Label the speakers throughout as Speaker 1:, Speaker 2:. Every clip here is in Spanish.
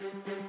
Speaker 1: Thank you.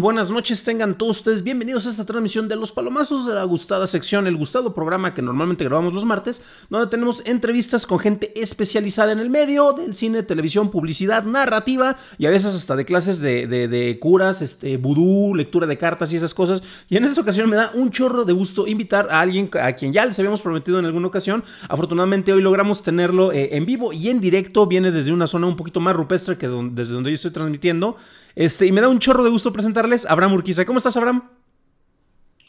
Speaker 1: Buenas noches, tengan todos ustedes bienvenidos a esta transmisión de Los Palomazos de la gustada sección, el gustado programa que normalmente grabamos los martes, donde tenemos entrevistas con gente especializada en el medio del cine, televisión, publicidad, narrativa y a veces hasta de clases de, curas, este, vudú, lectura de cartas y esas cosas. Y en esta ocasión me da un chorro de gusto invitar a alguien a quien ya les habíamos prometido en alguna ocasión. Afortunadamente hoy logramos tenerlo eh, en vivo y en directo, viene desde una zona un poquito más rupestre que desde donde yo estoy transmitiendo. Este, y me da un chorro de gusto presentarles a Abraham Urquiza. ¿Cómo estás, Abraham?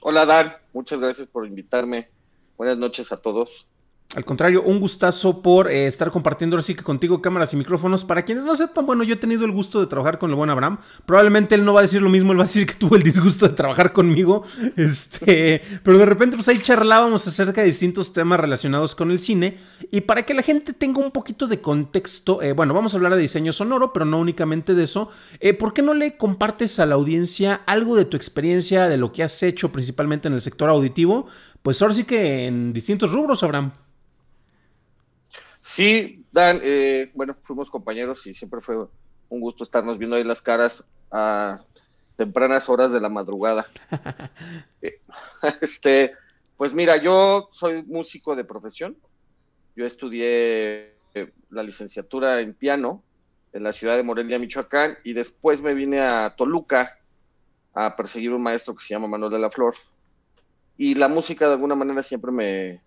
Speaker 2: Hola, Dan. Muchas gracias por invitarme. Buenas noches a todos.
Speaker 1: Al contrario, un gustazo por eh, estar compartiendo así que contigo cámaras y micrófonos. Para quienes no sepan, bueno, yo he tenido el gusto de trabajar con el buen Abraham. Probablemente él no va a decir lo mismo, él va a decir que tuvo el disgusto de trabajar conmigo. Este, pero de repente pues ahí charlábamos acerca de distintos temas relacionados con el cine. Y para que la gente tenga un poquito de contexto, eh, bueno, vamos a hablar de diseño sonoro, pero no únicamente de eso. Eh, ¿Por qué no le compartes a la audiencia algo de tu experiencia, de lo que has hecho principalmente en el sector auditivo? pues ahora sí que en distintos rubros, Abraham.
Speaker 2: Sí, Dan, eh, bueno, fuimos compañeros y siempre fue un gusto estarnos viendo ahí las caras a tempranas horas de la madrugada. Eh, este, pues mira, yo soy músico de profesión. Yo estudié eh, la licenciatura en piano en la ciudad de Morelia, Michoacán, y después me vine a Toluca a perseguir un maestro que se llama Manuel de la Flor, y la música de alguna manera siempre me,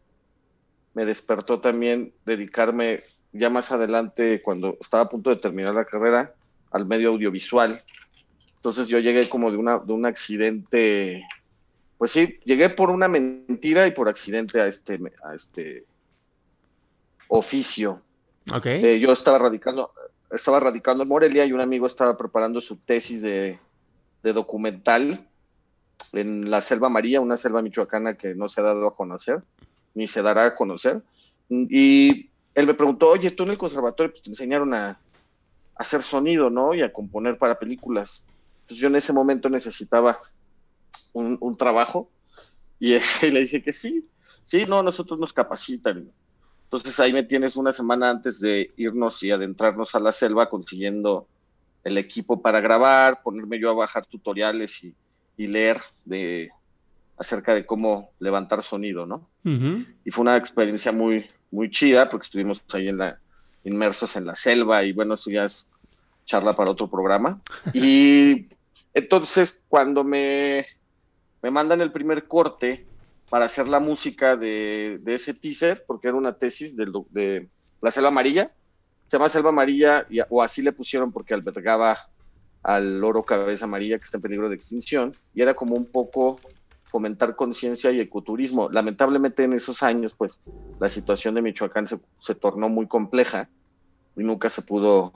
Speaker 2: me despertó también dedicarme ya más adelante, cuando estaba a punto de terminar la carrera, al medio audiovisual. Entonces yo llegué como de, una, de un accidente, pues sí, llegué por una mentira y por accidente a este, a este oficio. Okay. Eh, yo estaba radicando, estaba radicando en Morelia y un amigo estaba preparando su tesis de, de documental en la Selva María, una selva michoacana que no se ha dado a conocer, ni se dará a conocer. Y él me preguntó, oye, tú en el conservatorio pues, te enseñaron a, hacer sonido, ¿no? Y a componer para películas. Entonces pues, yo en ese momento necesitaba un, trabajo y, y, le dije que sí, sí, no, nosotros nos capacitan. Entonces ahí me tienes una semana antes de irnos y adentrarnos a la selva consiguiendo el equipo para grabar, ponerme yo a bajar tutoriales y y leer de, acerca de cómo levantar sonido, ¿no? Y fue una experiencia muy, muy chida porque estuvimos ahí en la, inmersos en la selva y bueno, eso ya es charla para otro programa. Y entonces cuando me, me mandan el primer corte para hacer la música de, ese teaser, porque era una tesis de, La Selva Amarilla, se llama Selva Amarilla o así le pusieron porque albergaba al loro cabeza amarilla que está en peligro de extinción y era como un poco fomentar conciencia y ecoturismo. Lamentablemente en esos años, pues la situación de Michoacán se, tornó muy compleja y nunca se pudo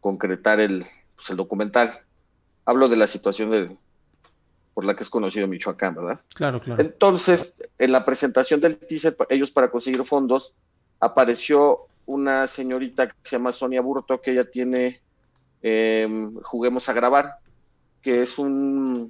Speaker 2: concretar el, pues, el documental. Hablo de la situación de, por la que es conocido Michoacán, ¿verdad? Claro, claro. Entonces, en la presentación del teaser, ellos para conseguir fondos, apareció una señorita que se llama Sonia Burto, que ella tiene Em, juguemos a Grabar, que es una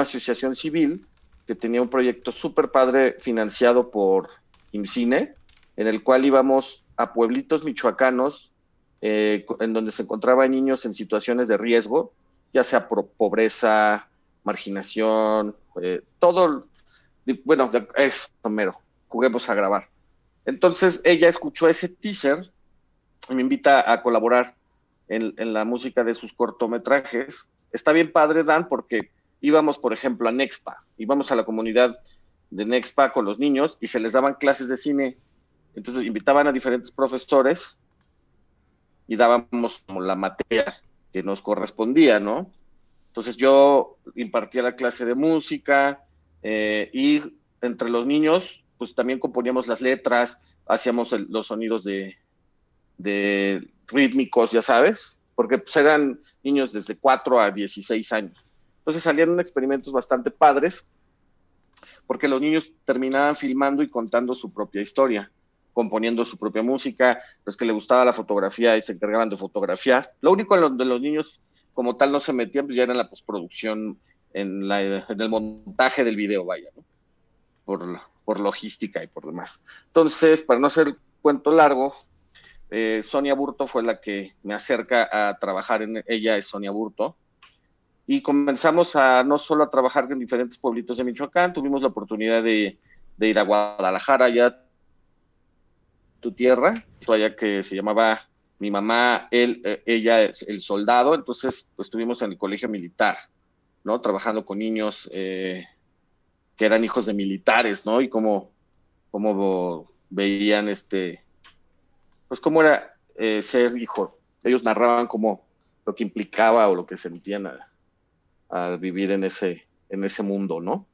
Speaker 2: asociación civil que tenía un proyecto súper padre financiado por IMCINE, en el cual íbamos a pueblitos michoacanos, eh, en donde se encontraban niños en situaciones de riesgo, ya sea por pobreza, marginación, eh, todo, bueno, es mero, juguemos a grabar. Entonces ella escuchó ese teaser y me invita a colaborar en, la música de sus cortometrajes. Está bien padre, Dan, porque íbamos, por ejemplo, a Nexpa, íbamos a la comunidad de Nexpa con los niños y se les daban clases de cine. Entonces invitaban a diferentes profesores y dábamos como la materia que nos correspondía, ¿no? Entonces yo impartía la clase de música eh, y entre los niños, pues también componíamos las letras, hacíamos los sonidos de, rítmicos, ya sabes, porque pues, eran niños desde 4 a 16 años. Entonces salieron experimentos bastante padres, porque los niños terminaban filmando y contando su propia historia, componiendo su propia música, los que le gustaba la fotografía y se encargaban de fotografiar. Lo único en lo, de los niños como tal no se metían, pues ya era en la postproducción, en, el montaje del video, vaya, Por, por logística y por demás. Entonces, para no hacer cuento largo, eh, Sonia Burto fue la que me acerca a trabajar en ella, es Sonia Burto. Y comenzamos a no solo a trabajar en diferentes pueblitos de Michoacán, tuvimos la oportunidad de, ir a Guadalajara, ya tu tierra, allá que se llamaba mi mamá, él, eh, es ella, el soldado. Entonces, pues, estuvimos en el colegio militar, ¿no? Trabajando con niños eh, que eran hijos de militares, ¿no? Y como cómo veían este pues cómo era eh, ser hijo. Ellos narraban como lo que implicaba o lo que sentían al vivir en ese, en ese mundo, ¿no?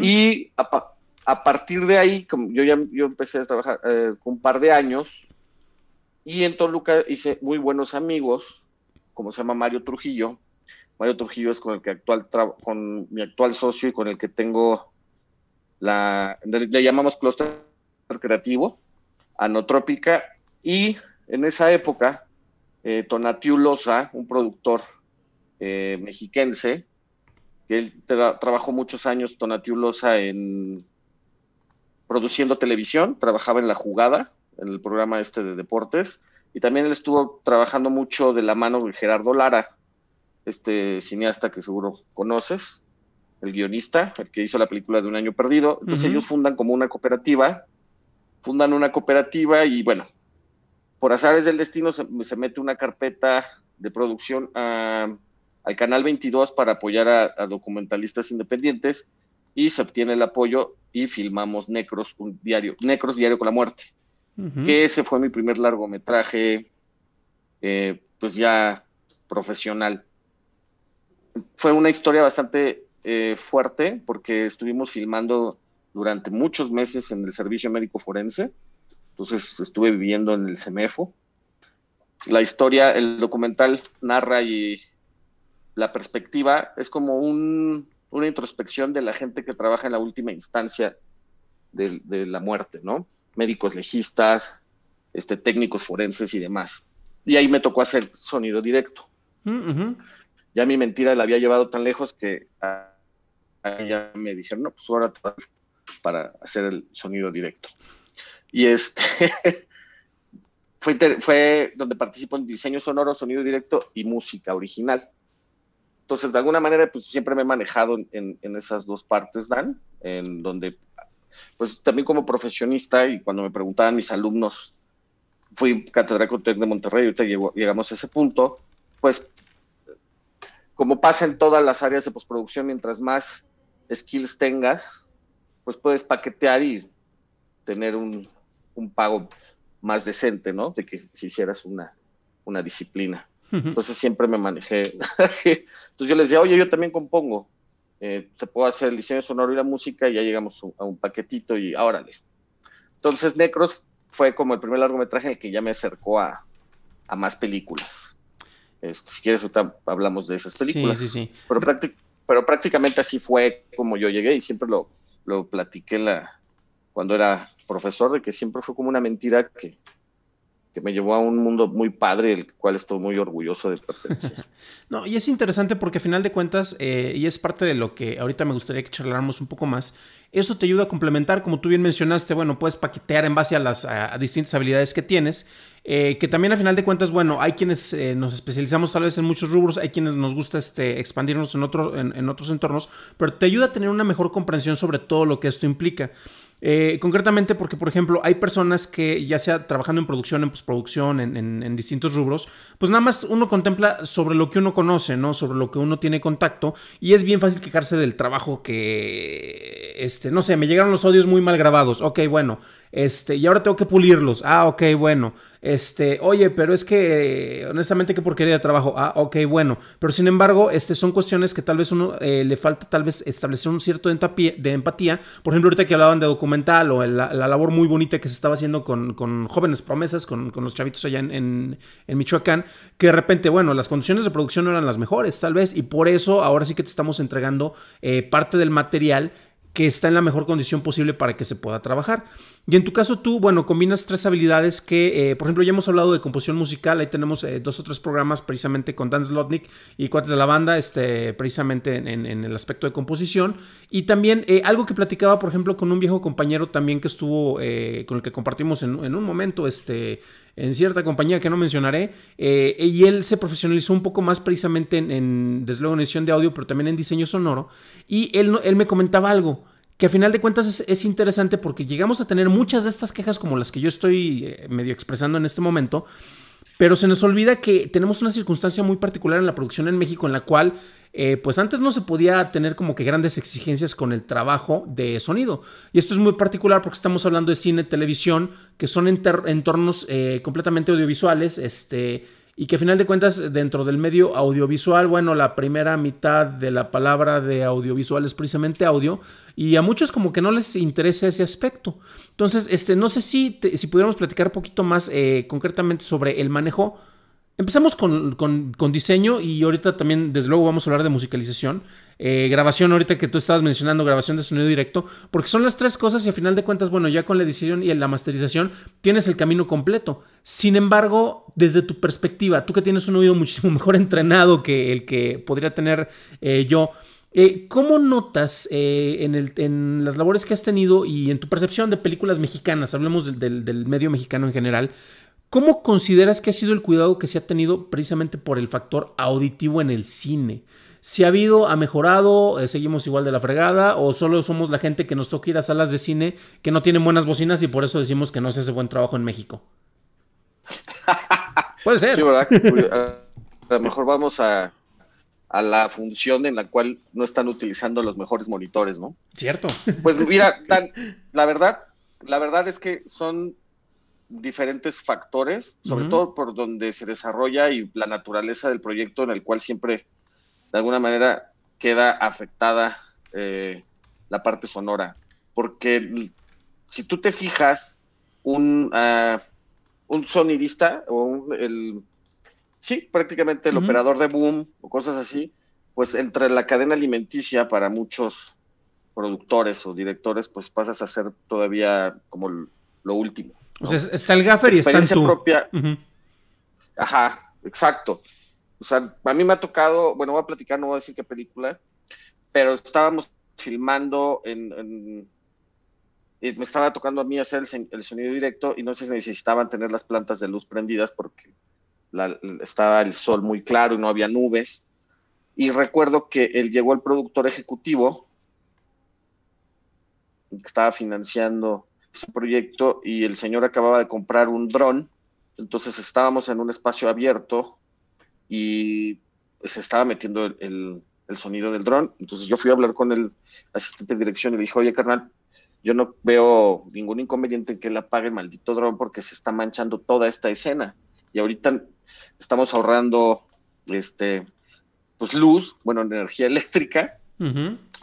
Speaker 2: Y a, partir de ahí, yo ya yo empecé a trabajar con eh, un par de años y en Toluca hice muy buenos amigos, como se llama Mario Trujillo. Mario Trujillo es con el que actual con mi actual socio y con el que tengo la le, llamamos Cluster creativo, Anotrópica y en esa época, eh, Loza, un productor eh, mexiquense, que él trabajó muchos años, Tonatiu Loza, en produciendo televisión, trabajaba en La Jugada, en el programa este de deportes, y también él estuvo trabajando mucho de la mano de Gerardo Lara, este cineasta que seguro conoces, el guionista, el que hizo la película de Un Año Perdido. Entonces ellos fundan como una cooperativa, fundan una cooperativa y bueno, por azares del destino se, mete una carpeta de producción al Canal 22 para apoyar a, documentalistas independientes y se obtiene el apoyo y filmamos Necros, un diario, Necros Diario con la Muerte, que ese fue mi primer largometraje, eh, pues ya profesional. Fue una historia bastante eh, fuerte porque estuvimos filmando durante muchos meses en el servicio médico forense entonces estuve viviendo en el CEMEFO. La historia, el documental narra y la perspectiva es como una introspección de la gente que trabaja en la última instancia de, la muerte, ¿no? Médicos legistas, este, técnicos forenses y demás. Y ahí me tocó hacer sonido directo. Mm, ya mi mentira la había llevado tan lejos que a, ya me dijeron, no, pues ahora para hacer el sonido directo. Y este fue, fue donde participó en diseño sonoro, sonido directo y música original. Entonces, de alguna manera, pues siempre me he manejado en, esas dos partes, Dan, en donde, pues también como profesionista y cuando me preguntaban mis alumnos, fui catedrático de Monterrey, ahorita llegamos a ese punto, pues como pasa en todas las áreas de postproducción, mientras más skills tengas, pues puedes paquetear y tener un, un pago más decente, ¿no? De que si hicieras una, una disciplina. Entonces siempre me manejé. Entonces yo les decía, oye, yo también compongo. se eh, puede hacer el diseño sonoro y la música y ya llegamos a un paquetito y órale. Entonces Necros fue como el primer largometraje en el que ya me acercó a, más películas. Este, si quieres, hablamos de esas películas. Sí, sí, sí. Pero, pero prácticamente así fue como yo llegué y siempre lo, lo platiqué la, cuando era profesor, de que siempre fue como una mentira que, que me llevó a un mundo muy padre, el cual estoy muy orgulloso de pertenecer.
Speaker 1: no, y es interesante porque a final de cuentas, eh, y es parte de lo que ahorita me gustaría que charláramos un poco más, eso te ayuda a complementar, como tú bien mencionaste, bueno, puedes paquetear en base a las a, distintas habilidades que tienes, eh, que también a final de cuentas, bueno, hay quienes eh, nos especializamos tal vez en muchos rubros, hay quienes nos gusta este, expandirnos en, otro, en, otros entornos, pero te ayuda a tener una mejor comprensión sobre todo lo que esto implica. Eh, concretamente porque, por ejemplo, hay personas que ya sea trabajando en producción, en postproducción, en, distintos rubros, pues nada más uno contempla sobre lo que uno conoce, ¿no? Sobre lo que uno tiene contacto y es bien fácil quejarse del trabajo que, este, no sé, me llegaron los audios muy mal grabados, ok, bueno, este, y ahora tengo que pulirlos, ah, ok, bueno, este, oye, pero es que honestamente qué porquería de trabajo. Ah, ok, bueno. Pero sin embargo, este, son cuestiones que tal vez uno eh, le falta tal vez establecer un cierto de empatía. Por ejemplo, ahorita que hablaban de documental o la, labor muy bonita que se estaba haciendo con, jóvenes promesas, con, los chavitos allá en, Michoacán, que de repente, bueno, las condiciones de producción no eran las mejores tal vez y por eso ahora sí que te estamos entregando eh, parte del material que está en la mejor condición posible para que se pueda trabajar. Y en tu caso tú, bueno, combinas tres habilidades que, eh, por ejemplo, ya hemos hablado de composición musical, ahí tenemos eh, dos o tres programas precisamente con Dan Slotnick y Cuates de la Banda, este, precisamente en, el aspecto de composición. Y también eh, algo que platicaba, por ejemplo, con un viejo compañero también que estuvo, con el que compartimos en, en un momento, este, en cierta compañía que no mencionaré, eh, y él se profesionalizó un poco más precisamente en, desde luego en edición de audio, pero también en diseño sonoro, y él, él me comentaba algo que a final de cuentas es, es, interesante porque llegamos a tener muchas de estas quejas como las que yo estoy eh, medio expresando en este momento, pero se nos olvida que tenemos una circunstancia muy particular en la producción en México en la cual, eh, pues antes no se podía tener como que grandes exigencias con el trabajo de sonido. Y esto es muy particular porque estamos hablando de cine, televisión, que son entornos eh, completamente audiovisuales, este y que a final de cuentas dentro del medio audiovisual, bueno, la primera mitad de la palabra de audiovisual es precisamente audio y a muchos como que no les interesa ese aspecto. Entonces, este, no sé si, si pudiéramos platicar un poquito más eh, concretamente sobre el manejo. Empezamos con, con, con diseño y ahorita también, desde luego, vamos a hablar de musicalización. Eh, grabación ahorita que tú estabas mencionando, grabación de sonido directo, porque son las tres cosas y al final de cuentas, bueno, ya con la edición y la masterización tienes el camino completo. Sin embargo, desde tu perspectiva, tú que tienes un oído muchísimo mejor entrenado que el que podría tener eh, yo, eh, ¿Cómo notas en, las labores que has tenido y en tu percepción de películas mexicanas, hablemos del, del, medio mexicano en general, cómo consideras que ha sido el cuidado que se ha tenido precisamente por el factor auditivo en el cine? si ha habido, ha mejorado, eh, seguimos igual de la fregada, o solo somos la gente que nos toca ir a salas de cine que no tienen buenas bocinas y por eso decimos que no se hace buen trabajo en México.
Speaker 2: Puede ser. Sí, ¿verdad? a lo mejor vamos a, la función en la cual no están utilizando los mejores monitores, ¿no? Cierto. Pues mira, la verdad, la verdad es que son diferentes factores, sobre todo por donde se desarrolla y la naturaleza del proyecto en el cual siempre de alguna manera queda afectada eh, la parte sonora. Porque si tú te fijas, un, ah, un sonidista o el, sí, prácticamente el operador de boom o cosas así, pues entre la cadena alimenticia para muchos productores o directores, pues pasas a ser todavía como lo último.
Speaker 3: O sea, está el gaffer y está propia.
Speaker 2: Ajá, exacto. O sea, a mí me ha tocado, bueno, voy a platicar, no voy a decir qué película, pero estábamos filmando en, me estaba tocando a mí hacer el, sonido directo y no sé si necesitaban tener las plantas de luz prendidas porque estaba el sol muy claro y no había nubes. Y recuerdo que él llegó el productor ejecutivo que estaba financiando su proyecto y el señor acababa de comprar un dron. Entonces estábamos en un espacio abierto y pues, se estaba metiendo el, sonido del dron. Entonces yo fui a hablar con el asistente de dirección y le dije, oye, carnal, yo no veo ningún inconveniente en que él apague el maldito dron porque se está manchando toda esta escena. Y ahorita estamos ahorrando este pues luz, bueno, energía eléctrica,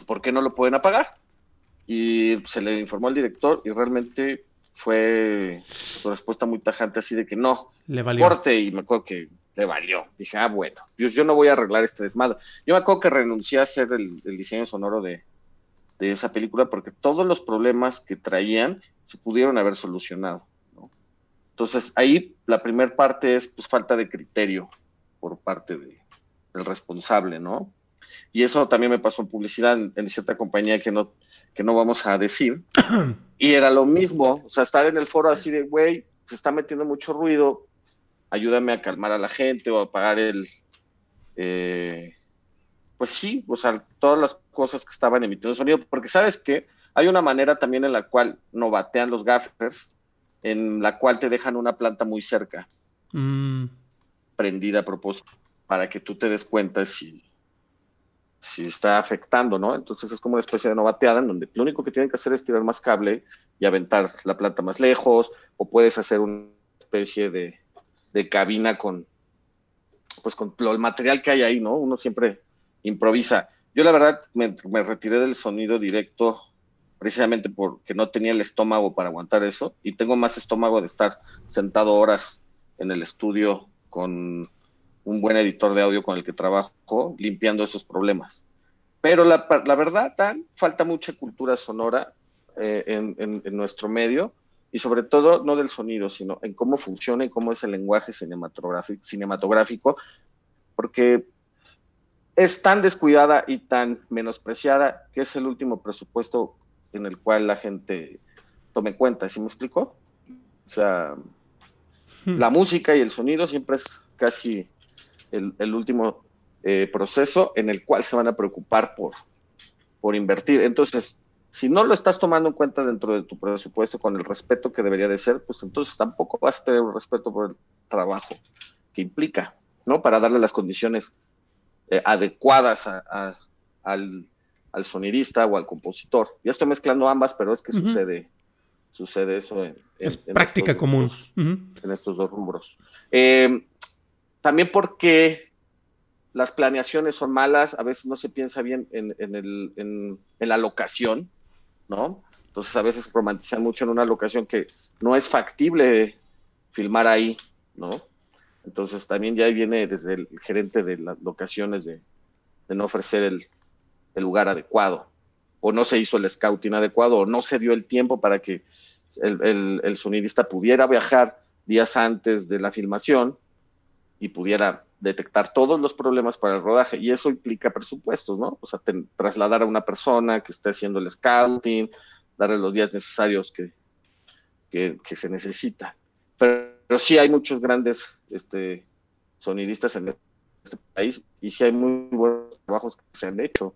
Speaker 2: ¿por qué no lo pueden apagar? Y se le informó al director y realmente fue su respuesta muy tajante así de que no, le valió. corte y me acuerdo que le valió. Dije, ah, bueno, yo, yo no voy a arreglar este desmadre. Yo me acuerdo que renuncié a hacer el, diseño sonoro de, esa película porque todos los problemas que traían se pudieron haber solucionado. Entonces, ahí la primera parte es pues falta de criterio por parte del responsable, ¿no? Y eso también me pasó en publicidad en, cierta compañía que no, que no vamos a decir. y era lo mismo, o sea, estar en el foro así de, güey, se está metiendo mucho ruido, ayúdame a calmar a la gente o a pagar el... Eh, pues sí, o sea, todas las cosas que estaban emitiendo sonido, porque sabes que hay una manera también en la cual no batean los gaffers, en la cual te dejan una planta muy cerca, mm. prendida a propósito, para que tú te des cuenta si, si está afectando, ¿no? Entonces es como una especie de no bateada en donde lo único que tienen que hacer es tirar más cable y aventar la planta más lejos, o puedes hacer una especie de de cabina con, pues con lo, el material que hay ahí, ¿no? Uno siempre improvisa. Yo la verdad me, retiré del sonido directo precisamente porque no tenía el estómago para aguantar eso y tengo más estómago de estar sentado horas en el estudio con un buen editor de audio con el que trabajo limpiando esos problemas. Pero la, verdad, falta mucha cultura sonora eh, en, en, en nuestro medio y sobre todo no del sonido, sino en cómo funciona y cómo es el lenguaje cinematográfico, porque es tan descuidada y tan menospreciada que es el último presupuesto en el cual la gente tome cuenta, ¿sí me explico? O sea, hmm. la música y el sonido siempre es casi el, último eh, proceso en el cual se van a preocupar por, por invertir. Entonces, si no lo estás tomando en cuenta dentro de tu presupuesto con el respeto que debería de ser, pues entonces tampoco vas a tener un respeto por el trabajo que implica, ¿no? Para darle las condiciones eh, adecuadas al, al, sonidista o al compositor. Ya estoy mezclando ambas, pero es que sucede sucede eso en, es práctica común en estos dos rubros. Eh, también porque las planeaciones son malas, a veces no se piensa bien en, en el, la locación, ¿no? Entonces a veces romantizan mucho en una locación que no es factible filmar ahí, ¿no? Entonces también ya viene desde el gerente de las locaciones de, no ofrecer el, lugar adecuado, o no se hizo el scouting adecuado, o no se dio el tiempo para que el, el sonidista pudiera viajar días antes de la filmación y pudiera detectar todos los problemas para el rodaje y eso implica presupuestos, ¿no? O sea, trasladar a una persona que esté haciendo el scouting, darle los días necesarios que, que, se necesita.
Speaker 3: Pero, pero,
Speaker 2: sí hay muchos grandes este, sonidistas en este país y sí hay muy buenos trabajos que se han hecho,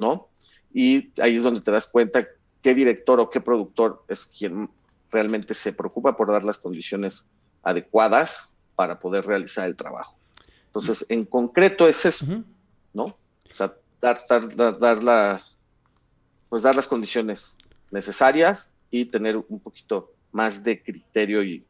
Speaker 2: ¿no? Y ahí es donde te das cuenta qué director o qué productor es quien realmente se preocupa por dar las condiciones adecuadas para poder realizar el trabajo. Entonces, en concreto es eso, ¿no? O sea, dar, dar, la, pues dar las condiciones necesarias y tener un poquito más de criterio y,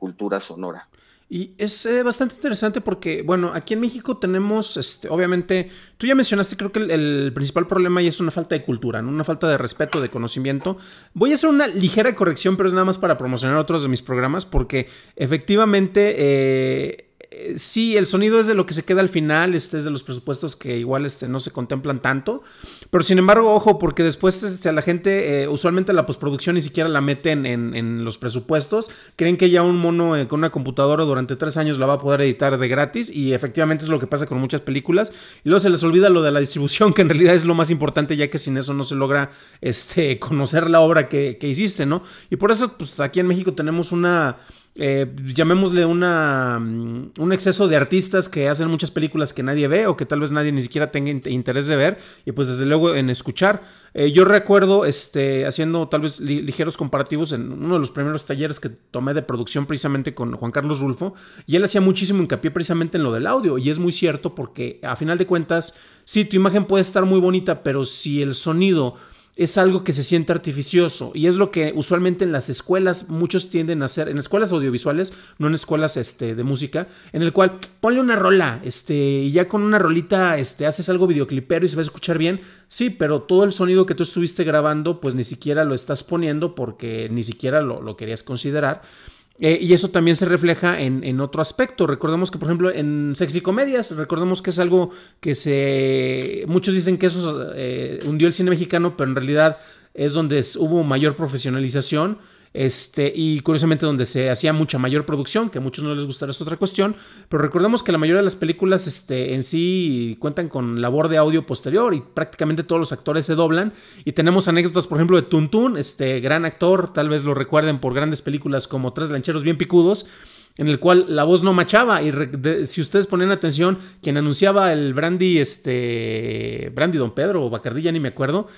Speaker 2: cultura sonora.
Speaker 1: Y es eh, bastante interesante porque, bueno, aquí en México tenemos, este, obviamente, tú ya mencionaste, creo que el, principal problema y es una falta de cultura, ¿no? una falta de respeto, de conocimiento. Voy a hacer una ligera corrección, pero es nada más para promocionar otros de mis programas, porque efectivamente eh, eh, sí, el sonido es de lo que se queda al final, este es de los presupuestos que igual este, no se contemplan tanto, pero sin embargo, ojo, porque después a este, la gente, eh, usualmente la postproducción ni siquiera la meten en, los presupuestos, creen que ya un mono eh, con una computadora durante tres años la va a poder editar de gratis y efectivamente es lo que pasa con muchas películas, y luego se les olvida lo de la distribución, que en realidad es lo más importante, ya que sin eso no se logra este, conocer la obra que, que hiciste, ¿no? Y por eso, pues aquí en México tenemos una eh, llamémosle una, mm, un exceso de artistas que hacen muchas películas que nadie ve o que tal vez nadie ni siquiera tenga interés de ver y pues desde luego en escuchar. Eh, yo recuerdo este, haciendo tal vez ligeros comparativos en uno de los primeros talleres que tomé de producción precisamente con Juan Carlos Rulfo y él hacía muchísimo hincapié precisamente en lo del audio y es muy cierto porque a final de cuentas, sí, tu imagen puede estar muy bonita, pero si el sonido es algo que se siente artificioso y es lo que usualmente en las escuelas muchos tienden a hacer, en escuelas audiovisuales, no en escuelas este, de música, en el cual ponle una rola este, y ya con una rolita este, haces algo videoclipero y se va a escuchar bien. Sí, pero todo el sonido que tú estuviste grabando pues ni siquiera lo estás poniendo porque ni siquiera lo, lo querías considerar. Eh, y eso también se refleja en, en, otro aspecto. Recordemos que, por ejemplo, en sexy comedias, recordemos que es algo que se. Muchos dicen que eso eh, hundió el cine mexicano, pero en realidad es donde hubo mayor profesionalización este, y curiosamente donde se hacía mucha mayor producción, que a muchos no les gustará es otra cuestión, pero recordemos que la mayoría de las películas este, en sí cuentan con labor de audio posterior y prácticamente todos los actores se doblan y tenemos anécdotas, por ejemplo, de Tuntún, este gran actor, tal vez lo recuerden por grandes películas como Tres lancheros bien picudos, en el cual la voz no machaba. Y si ustedes ponen atención, quien anunciaba el Brandy, este, Brandy Don Pedro o Bacardilla. ni me acuerdo,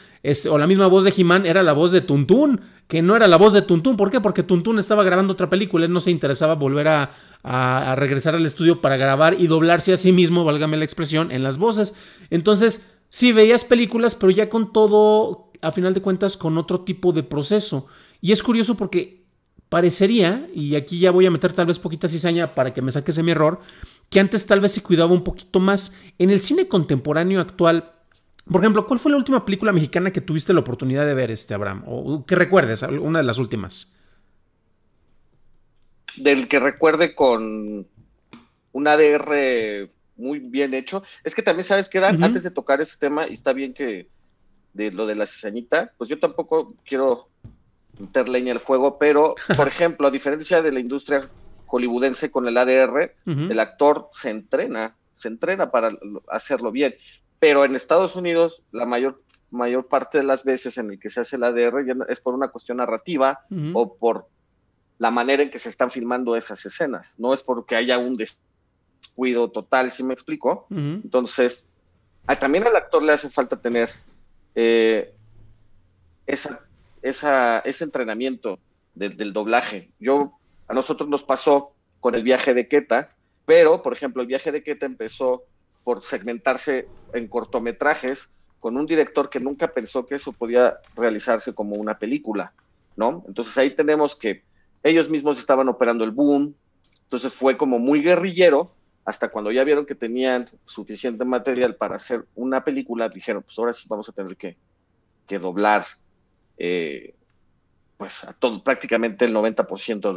Speaker 1: o la misma voz de Jimán, era la voz de Tuntún, que no era la voz de Tuntún. ¿Por qué? Porque Tuntún estaba grabando otra película, él no se interesaba volver a, a regresar al estudio para grabar y doblarse a sí mismo, válgame la expresión, en las voces. Entonces, sí veías películas, pero ya con todo, a final de cuentas, con otro tipo de proceso. Y es curioso porque parecería, y aquí ya voy a meter tal vez poquita cizaña para que me saques de mi error, que antes tal vez se cuidaba un poquito más. En el cine contemporáneo actual, por ejemplo, ¿cuál fue la última película mexicana que tuviste la oportunidad de ver, este Abraham? O que recuerdes, una de las últimas.
Speaker 2: Del que recuerde con un ADR muy bien hecho. Es que también sabes que antes de tocar ese tema, y está bien que de lo de la cizañita, pues yo tampoco quiero interleña el fuego, pero, por ejemplo, a diferencia de la industria hollywoodense con el ADR, el actor se entrena, se entrena para hacerlo bien. Pero en Estados Unidos, la mayor, mayor parte de las veces en el que se hace el ADR es por una cuestión narrativa o por la manera en que se están filmando esas escenas. No es porque haya un descuido total, si me explico. Entonces, también al actor le hace falta tener eh, esa ese entrenamiento del doblaje. Yo, a nosotros nos pasó con el viaje de Queta, pero, por ejemplo, el viaje de Queta empezó por segmentarse en cortometrajes con un director que nunca pensó que eso podía realizarse como una película, ¿no? Entonces ahí tenemos que ellos mismos estaban operando el boom, entonces fue como muy guerrillero, hasta cuando ya vieron que tenían suficiente material para hacer una película, dijeron, pues ahora sí vamos a tener que, que doblar eh, pues a todo, prácticamente el 90%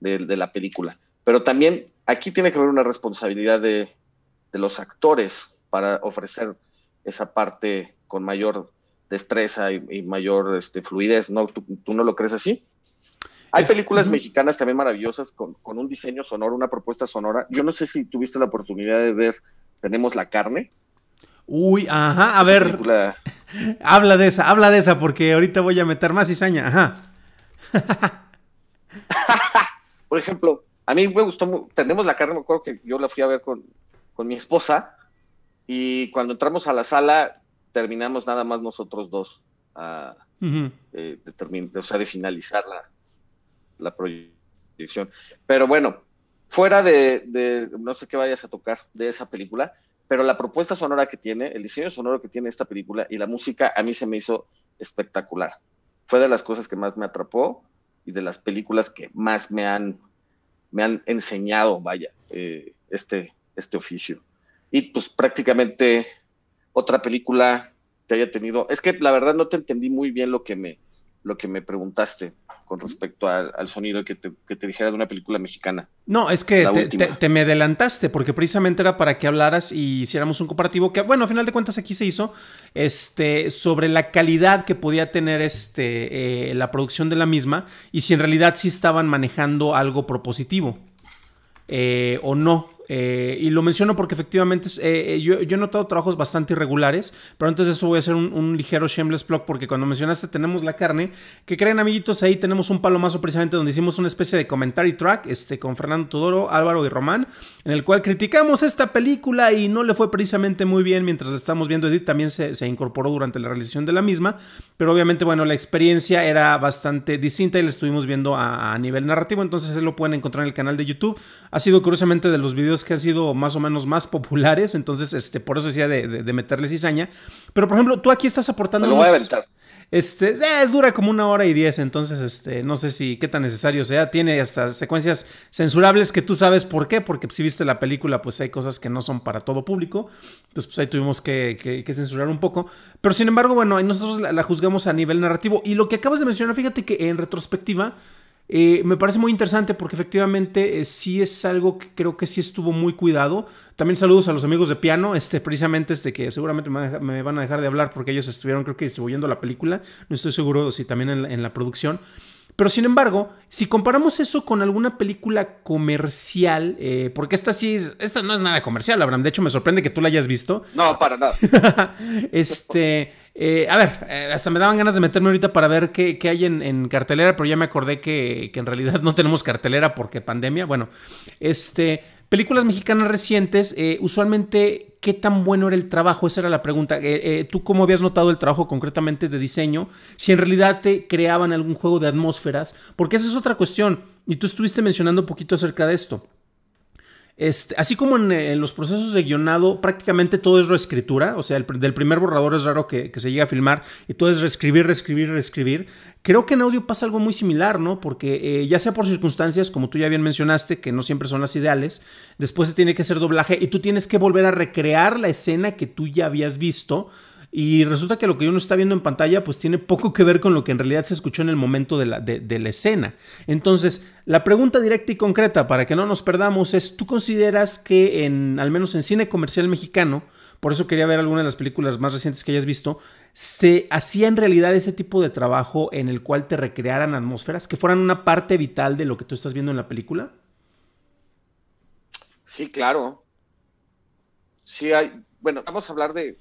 Speaker 2: de, la película. Pero también aquí tiene que haber una responsabilidad de, los actores para ofrecer esa parte con mayor destreza y, mayor este, fluidez, ¿no? ¿Tú, no lo crees así? Hay eh, películas mexicanas también maravillosas con, un diseño sonoro, una propuesta sonora. Yo no sé si tuviste la oportunidad de ver Tenemos la carne.
Speaker 1: Uy, ajá, a ver. habla de esa, habla de esa, porque ahorita voy a meter más cizaña.
Speaker 3: Ajá.
Speaker 2: Por ejemplo, a mí me gustó, tenemos la carne, me acuerdo que yo la fui a ver con, mi esposa y cuando entramos a la sala terminamos nada más nosotros dos
Speaker 3: eh,
Speaker 2: o sea, de finalizar la, la, proyección. Pero bueno, fuera de, no sé qué vayas a tocar de esa película, pero la propuesta sonora que tiene, el diseño sonoro que tiene esta película y la música a mí se me hizo espectacular. Fue de las cosas que más me atrapó y de las películas que más me han, me han enseñado, vaya, eh, este, este oficio. Y pues prácticamente otra película que haya tenido, es que la verdad no te entendí muy bien lo que me, lo que me preguntaste con respecto al, sonido que te, dijera de una película mexicana.
Speaker 1: No, es que te, me adelantaste, porque precisamente era para que hablaras y hiciéramos un comparativo que, bueno, a final de cuentas aquí se hizo, este, sobre la calidad que podía tener este, eh, la producción de la misma y si en realidad sí estaban manejando algo propositivo eh, o no. Eh, y lo menciono porque efectivamente eh, eh, yo, he notado trabajos bastante irregulares, pero antes de eso voy a hacer un, ligero shameless plug porque cuando mencionaste tenemos la carne, que creen amiguitos, ahí tenemos un palomazo precisamente donde hicimos una especie de commentary track este, con Fernando Todoro, Álvaro y Román, en el cual criticamos esta película y no le fue precisamente muy bien mientras la estamos viendo. Edith también se, incorporó durante la realización de la misma, pero obviamente bueno, la experiencia era bastante distinta y la estuvimos viendo a, nivel narrativo, entonces lo pueden encontrar en el canal de YouTube. Ha sido curiosamente de los videos que han sido más o menos más populares, entonces este, por eso decía de, meterle cizaña. Pero por ejemplo, tú aquí estás aportando... Lo voy a aventar. Este, eh, dura como una hora y diez, entonces este, no sé si qué tan necesario sea. Tiene hasta secuencias censurables que tú sabes por qué, porque si viste la película, pues hay cosas que no son para todo público. Entonces, pues ahí tuvimos que, censurar un poco. Pero sin embargo, bueno, nosotros la, la, juzgamos a nivel narrativo. Y lo que acabas de mencionar, fíjate que en retrospectiva, eh, me parece muy interesante porque efectivamente eh, sí es algo que creo que sí estuvo muy cuidado. También saludos a los amigos de piano, este, precisamente este que seguramente me van a dejar de hablar porque ellos estuvieron creo que distribuyendo la película. No estoy seguro si también en la, producción. Pero sin embargo, si comparamos eso con alguna película comercial, eh, porque esta sí, es, esta no es nada comercial, Abraham. De hecho, me sorprende que tú la hayas visto. No, para nada. este... Eh, a ver, eh, hasta me daban ganas de meterme ahorita para ver qué, hay en, cartelera, pero ya me acordé que, en realidad no tenemos cartelera porque pandemia. Bueno, este, películas mexicanas recientes, eh, usualmente, ¿qué tan bueno era el trabajo? Esa era la pregunta. ¿Tú cómo habías notado el trabajo concretamente de diseño? Si en realidad te creaban algún juego de atmósferas, porque esa es otra cuestión. Y tú estuviste mencionando un poquito acerca de esto. Este, así como en, los procesos de guionado, prácticamente todo es reescritura. O sea, el, del primer borrador es raro que, se llegue a filmar y todo es reescribir, reescribir, reescribir. Creo que en audio pasa algo muy similar, ¿no? Porque eh, ya sea por circunstancias, como tú ya bien mencionaste, que no siempre son las ideales, después se tiene que hacer doblaje y tú tienes que volver a recrear la escena que tú ya habías visto y resulta que lo que uno está viendo en pantalla pues tiene poco que ver con lo que en realidad se escuchó en el momento de la, la escena. Entonces, la pregunta directa y concreta para que no nos perdamos es, ¿tú consideras que en, al menos en cine comercial mexicano, por eso quería ver alguna de las películas más recientes que hayas visto, se hacía en realidad ese tipo de trabajo en el cual te recrearan atmósferas que fueran una parte vital de lo que tú estás viendo en la película?
Speaker 2: Sí, claro. Sí, hay, bueno, vamos a hablar de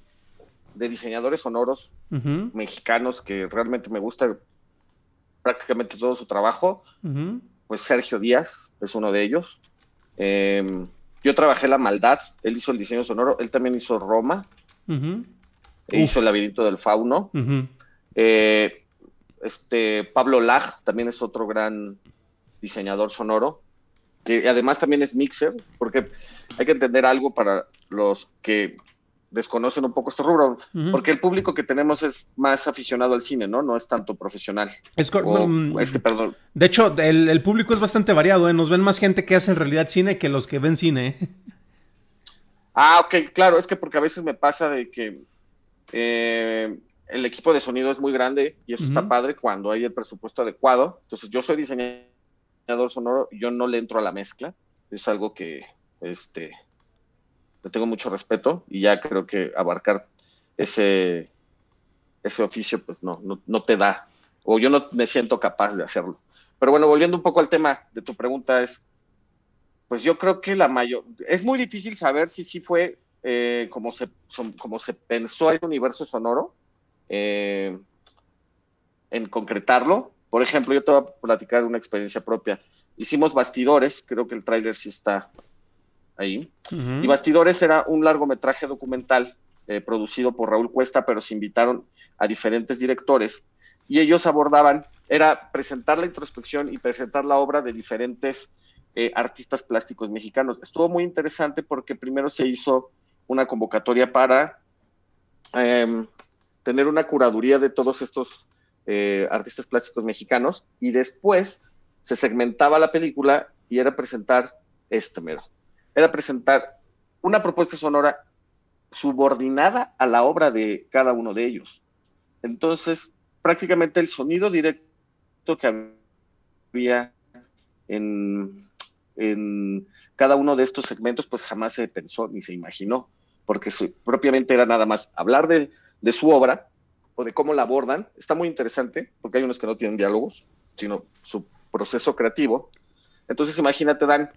Speaker 2: de diseñadores sonoros mexicanos que realmente me gusta prácticamente todo su trabajo. Pues Sergio Díaz es uno de ellos. Em, yo trabajé La Maldad, él hizo el diseño sonoro, él también hizo Roma,
Speaker 3: e
Speaker 2: hizo El laberinto del fauno. Eh, este, Pablo Laj también es otro gran diseñador sonoro, que además también es mixer, porque hay que entender algo para los que desconocen un poco este rubro, porque el público que tenemos es más aficionado al cine, ¿no? No es tanto profesional. Es, que, perdón.
Speaker 1: De hecho, el, público es bastante variado, ¿eh? Nos ven más gente que hace en realidad cine que los que ven cine. ¿eh?
Speaker 2: Ah, ok, claro, es que porque a veces me pasa de que eh, el equipo de sonido es muy grande y eso está padre cuando hay el presupuesto adecuado. Entonces, yo soy diseñador sonoro, yo no le entro a la mezcla, es algo que, este, le tengo mucho respeto y ya creo que abarcar ese, ese oficio, pues no, no, te da, o yo no me siento capaz de hacerlo. Pero bueno, volviendo un poco al tema de tu pregunta, es, pues yo creo que la mayor, es muy difícil saber si sí fue eh, como, se, como se pensó el universo sonoro, eh, en concretarlo. Por ejemplo, yo te voy a platicar una experiencia propia. Hicimos bastidores, creo que el tráiler sí está ahí. Y Bastidores era un largometraje documental eh, producido por Raúl Cuesta, pero se invitaron a diferentes directores y ellos abordaban, era presentar la introspección y presentar la obra de diferentes eh, artistas plásticos mexicanos. Estuvo muy interesante porque primero se hizo una convocatoria para em, tener una curaduría de todos estos eh, artistas plásticos mexicanos y después se segmentaba la película y era presentar este mero, era presentar una propuesta sonora subordinada a la obra de cada uno de ellos. Entonces, prácticamente el sonido directo que había en, cada uno de estos segmentos, pues jamás se pensó ni se imaginó, porque propiamente era nada más hablar de, de su obra o de cómo la abordan. Está muy interesante, porque hay unos que no tienen diálogos, sino su proceso creativo. Entonces, imagínate, Dan,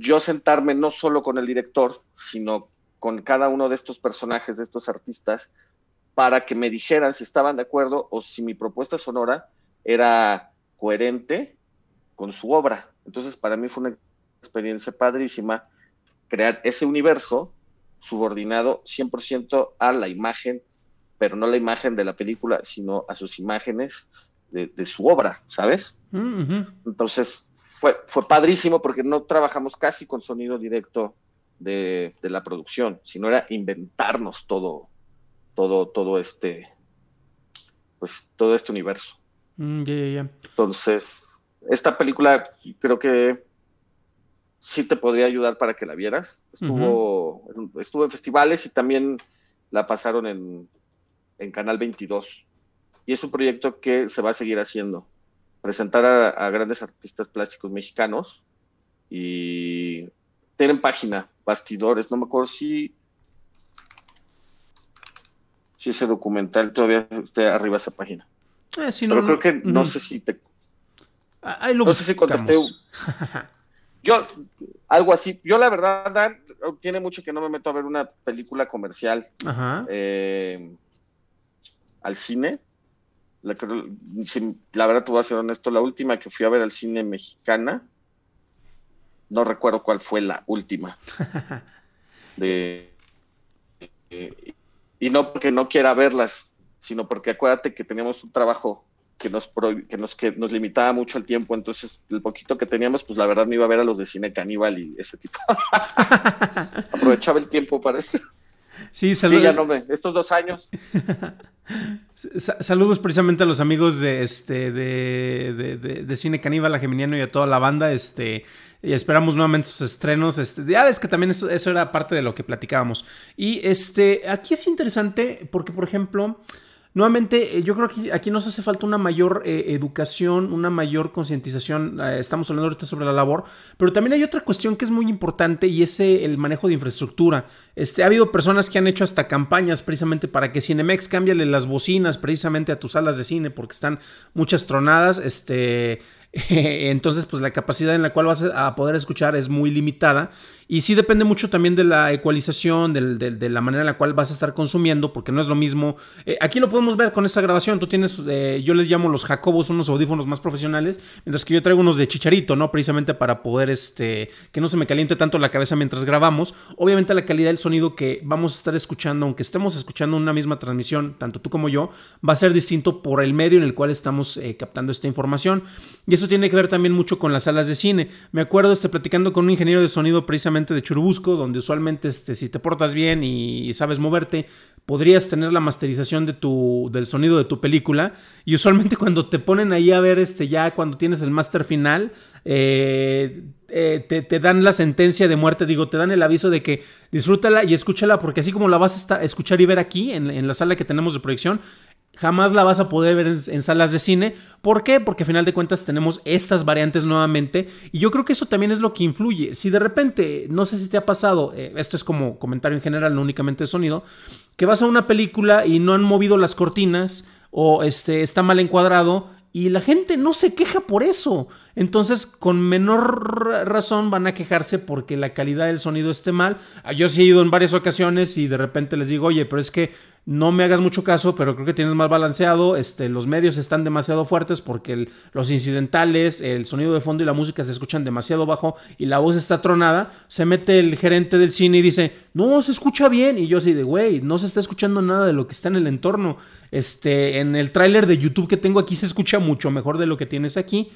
Speaker 2: yo sentarme no solo con el director, sino con cada uno de estos personajes, de estos artistas, para que me dijeran si estaban de acuerdo o si mi propuesta sonora era coherente con su obra. Entonces, para mí fue una experiencia padrísima crear ese universo subordinado 100% a la imagen, pero no la imagen de la película, sino a sus imágenes de, su obra, ¿sabes? Mm, Entonces, fue, fue padrísimo porque no trabajamos casi con sonido directo de, la producción, sino era inventarnos todo, todo, todo este, pues todo este universo. Mm, Entonces, esta película creo que sí te podría ayudar para que la vieras.
Speaker 3: Estuvo,
Speaker 2: estuvo en festivales y también la pasaron en, en Canal 22. Y es un proyecto que se va a seguir haciendo presentar a, grandes artistas plásticos mexicanos y tienen página, bastidores, no me acuerdo si, si ese documental todavía esté arriba esa página.
Speaker 1: Eh, Pero creo que
Speaker 2: no, sé si te... Ah, no sé si contesté. Yo, algo así. Yo, la verdad, tiene mucho que no me meto a ver una película comercial eh, al cine. La, verdad, tú vas a ser honesto, la última que fui a ver al cine mexicana, no recuerdo cuál fue la última. De, eh, y no porque no quiera verlas, sino porque acuérdate que teníamos un trabajo que nos, que nos, que nos limitaba mucho el tiempo, entonces el poquito que teníamos, pues la verdad me iba a ver a los de cine caníbal y ese tipo. Aprovechaba el tiempo para eso. Sí, no estos dos años.
Speaker 1: Saludos precisamente a los amigos de este de, Cine Caníbal, a Geminiano y a toda la banda. Este, y esperamos nuevamente sus estrenos. Este, ya ves que también eso, era parte de lo que platicábamos. Y este, aquí es interesante porque, por ejemplo, Nuevamente, eh, yo creo que aquí nos hace falta una mayor eh, educación, una mayor concientización. Eh, estamos hablando ahorita sobre la labor, pero también hay otra cuestión que es muy importante y es el manejo de infraestructura. Este, ha habido personas que han hecho hasta campañas precisamente para que Cinemex cámbiale las bocinas precisamente a tus salas de cine porque están muchas tronadas. Este, entonces, pues la capacidad en la cual vas a poder escuchar es muy limitada. Y sí depende mucho también de la ecualización, de, la manera en la cual vas a estar consumiendo, porque no es lo mismo. Eh, aquí lo podemos ver con esta grabación. Tú tienes, eh, yo les llamo los Jacobos, unos audífonos más profesionales, mientras que yo traigo unos de chicharito, ¿no? Precisamente para poder, este, que no se me caliente tanto la cabeza mientras grabamos. Obviamente la calidad del sonido que vamos a estar escuchando, aunque estemos escuchando una misma transmisión, tanto tú como yo, va a ser distinto por el medio en el cual estamos eh, captando esta información. Y eso tiene que ver también mucho con las salas de cine. Me acuerdo, este, platicando con un ingeniero de sonido precisamente de Churubusco, donde usualmente este, si te portas bien y sabes moverte, podrías tener la masterización de tu, del sonido de tu película. Y usualmente cuando te ponen ahí a ver, este, ya cuando tienes el master final, eh, eh, te, dan la sentencia de muerte, digo, te dan el aviso de que disfrútala y escúchala, porque así como la vas a escuchar y ver aquí, en, la sala que tenemos de proyección, jamás la vas a poder ver en, salas de cine. ¿Por qué? Porque al final de cuentas tenemos estas variantes nuevamente y yo creo que eso también es lo que influye. Si de repente, no sé si te ha pasado, eh, esto es como comentario en general, no únicamente de sonido, que vas a una película y no han movido las cortinas o este, está mal encuadrado y la gente no se queja por eso. Entonces, con menor razón van a quejarse porque la calidad del sonido esté mal. Ah, yo sí he ido en varias ocasiones y de repente les digo, oye, pero es que no me hagas mucho caso, pero creo que tienes mal balanceado. Este, los medios están demasiado fuertes porque los incidentales, el sonido de fondo y la música se escuchan demasiado bajo y la voz está tronada. Se mete el gerente del cine y dice, no, se escucha bien. Y yo así de, güey, no se está escuchando nada de lo que está en el entorno. Este, en el tráiler de YouTube que tengo aquí se escucha mucho mejor de lo que tienes aquí.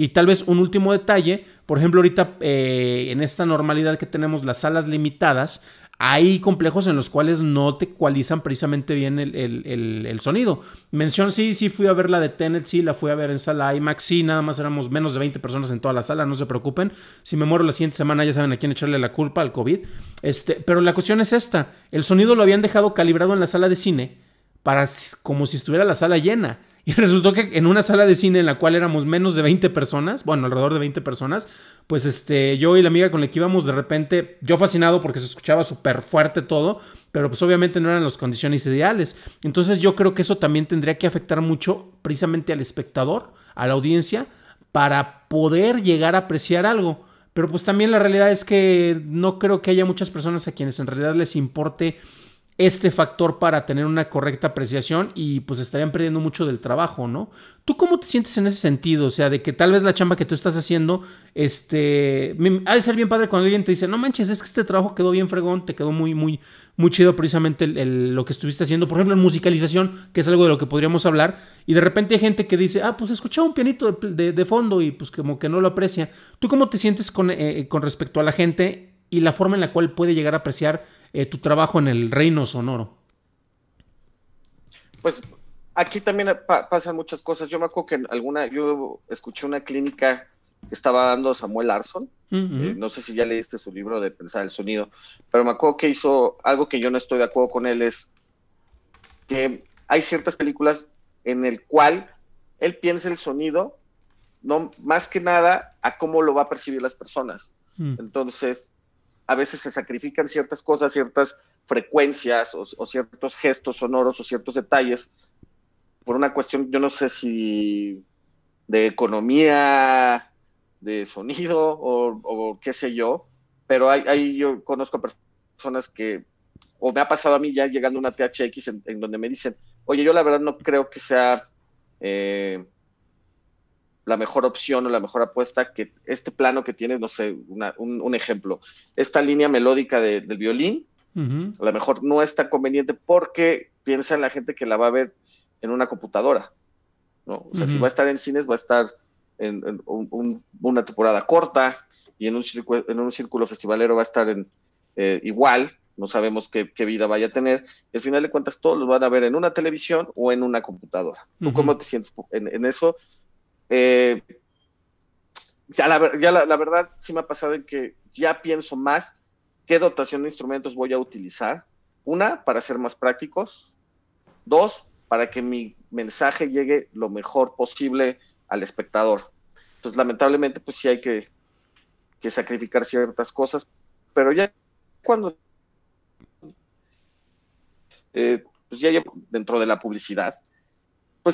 Speaker 1: Y tal vez un último detalle, por ejemplo, ahorita eh, en esta normalidad que tenemos las salas limitadas, hay complejos en los cuales no te cualizan precisamente bien el, sonido. Mención, sí, sí fui a ver la de Tenet, sí, la fui a ver en sala IMAX, sí, nada más éramos menos de 20 personas en toda la sala, no se preocupen. Si me muero la siguiente semana ya saben a quién echarle la culpa al COVID. Este, pero la cuestión es esta, el sonido lo habían dejado calibrado en la sala de cine para como si estuviera la sala llena. Y resultó que en una sala de cine en la cual éramos menos de 20 personas, bueno, alrededor de 20 personas, pues este, yo y la amiga con la que íbamos de repente, yo fascinado porque se escuchaba súper fuerte todo, pero pues obviamente no eran las condiciones ideales. Entonces yo creo que eso también tendría que afectar mucho precisamente al espectador, a la audiencia, para poder llegar a apreciar algo. Pero pues también la realidad es que no creo que haya muchas personas a quienes en realidad les importe este factor para tener una correcta apreciación y pues estarían perdiendo mucho del trabajo, ¿no? ¿Tú cómo te sientes en ese sentido? O sea, de que tal vez la chamba que tú estás haciendo, este, me, ha de ser bien padre cuando alguien te dice, no manches, es que este trabajo quedó bien fregón, te quedó muy, muy, muy chido precisamente lo que estuviste haciendo, por ejemplo, en musicalización, que es algo de lo que podríamos hablar, y de repente hay gente que dice, ah, pues escuchaba un pianito de, fondo y pues como que no lo aprecia. ¿Tú cómo te sientes eh, con respecto a la gente y la forma en la cual puede llegar a apreciar? Eh, tu trabajo en el Reino Sonoro?
Speaker 2: Pues aquí también eh, pasan muchas cosas. Yo me acuerdo que en alguna, yo escuché una clínica que estaba dando Samuel Arson. Eh, no sé si ya leíste su libro de Pensar el Sonido, pero me acuerdo que hizo algo que yo no estoy de acuerdo con él, es que hay ciertas películas en el cual él piensa el sonido, no más que nada a cómo lo va a percibir las personas. Mm. Entonces, a veces se sacrifican ciertas cosas, ciertas frecuencias o, ciertos gestos sonoros o ciertos detalles por una cuestión, yo no sé si de economía, de sonido o, qué sé yo, pero hay, yo conozco personas que, o me ha pasado a mí ya llegando una THX en, donde me dicen, oye, yo la verdad no creo que sea eh, la mejor opción o la mejor apuesta que este plano que tienes, no sé, un, ejemplo, esta línea melódica del violín, a lo mejor no es tan conveniente porque piensa en la gente que la va a ver en una computadora, O sea, si va a estar en cines, va a estar en, una temporada corta y en un, círculo, en un círculo festivalero va a estar eh, igual, no sabemos qué, vida vaya a tener. al final de cuentas, todos los van a ver en una televisión o en una computadora. ¿Tú cómo te sientes en, en, eso? Eh, ya, la, verdad sí me ha pasado en que ya pienso más qué dotación de instrumentos voy a utilizar. Una, para ser más prácticos. Dos, para que mi mensaje llegue lo mejor posible al espectador. Entonces, lamentablemente, pues sí hay que, sacrificar ciertas cosas, pero ya cuando... Eh, pues ya dentro de la publicidad,